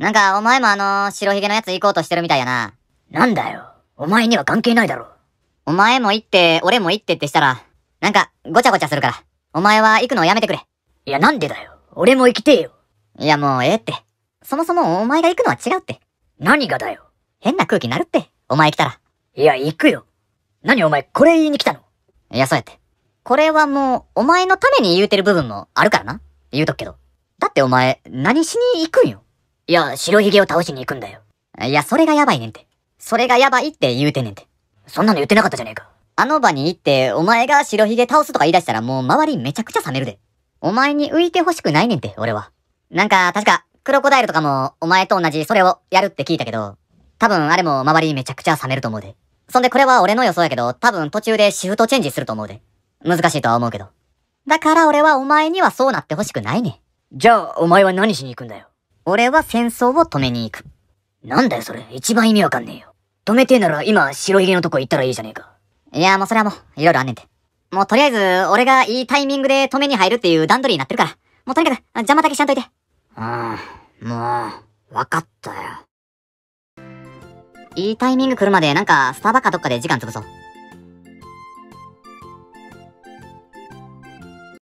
なんか、お前もあの白ひげのやつ行こうとしてるみたいやな。なんだよ。お前には関係ないだろ。お前も行って、俺も行ってってしたら、なんか、ごちゃごちゃするから。お前は行くのをやめてくれ。いや、なんでだよ。俺も行きてえよ。いや、もうええって。そもそもお前が行くのは違うって。何がだよ。変な空気になるって。お前来たら。いや、行くよ。何お前、これ言いに来たのいや、そうやって。これはもう、お前のために言うてる部分もあるからな。言うとくけど。だってお前、何しに行くんよ。いや、白ひげを倒しに行くんだよ。いや、それがやばいねんて。それがやばいって言うてんねんて。そんなの言ってなかったじゃねえか。あの場に行って、お前が白ひげ倒すとか言い出したらもう周りめちゃくちゃ冷めるで。お前に浮いてほしくないねんて、俺は。なんか、確か、クロコダイルとかも、お前と同じそれをやるって聞いたけど、多分あれも周りめちゃくちゃ冷めると思うで。そんでこれは俺の予想やけど、多分途中でシフトチェンジすると思うで。難しいとは思うけど。だから俺はお前にはそうなってほしくないね。じゃあ、お前は何しに行くんだよ。俺は戦争を止めに行く。なんだよそれ、一番意味わかんねえよ。止めてえなら今、白ひげのとこ行ったらいいじゃねえか。いや、もうそれはもう、いろいろあんねんて。もうとりあえず、俺がいいタイミングで止めに入るっていう段取りになってるから。もうとにかく、邪魔だけしちゃんといて。うん、もう、わかったよ。いいタイミング来るまでなんか、スタバかどっかで時間潰そう。